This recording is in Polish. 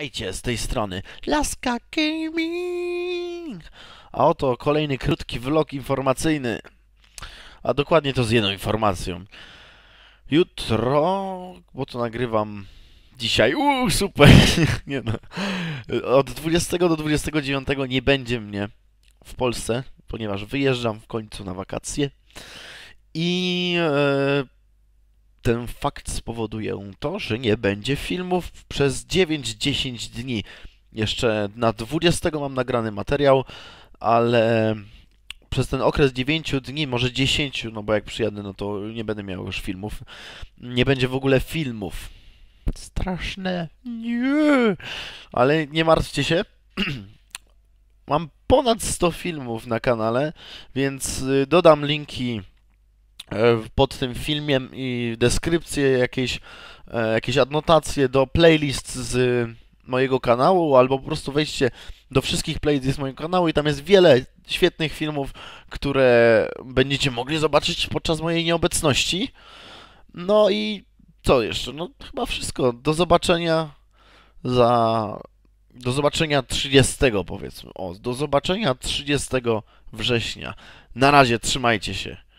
Witajcie z tej strony Laska Gaming! A oto kolejny krótki vlog informacyjny. A dokładnie to z jedną informacją. Jutro, bo to nagrywam dzisiaj, uuu, super! nie no. Od 20 do 29 nie będzie mnie w Polsce, ponieważ wyjeżdżam w końcu na wakacje. I... E, ten fakt spowoduje to, że nie będzie filmów przez 9-10 dni. Jeszcze na 20 mam nagrany materiał, ale przez ten okres 9 dni, może 10, no bo jak przyjadę, no to nie będę miał już filmów. Nie będzie w ogóle filmów. Straszne. Nie. Ale nie martwcie się. Mam ponad 100 filmów na kanale, więc y, dodam linki pod tym filmiem i deskrypcję, jakieś, e, jakieś adnotacje do playlist z mojego kanału, albo po prostu wejdźcie do wszystkich playlist z mojego kanału i tam jest wiele świetnych filmów, które będziecie mogli zobaczyć podczas mojej nieobecności. No i co jeszcze? No chyba wszystko. Do zobaczenia za... Do zobaczenia 30 powiedzmy. O, do zobaczenia 30 września. Na razie, trzymajcie się.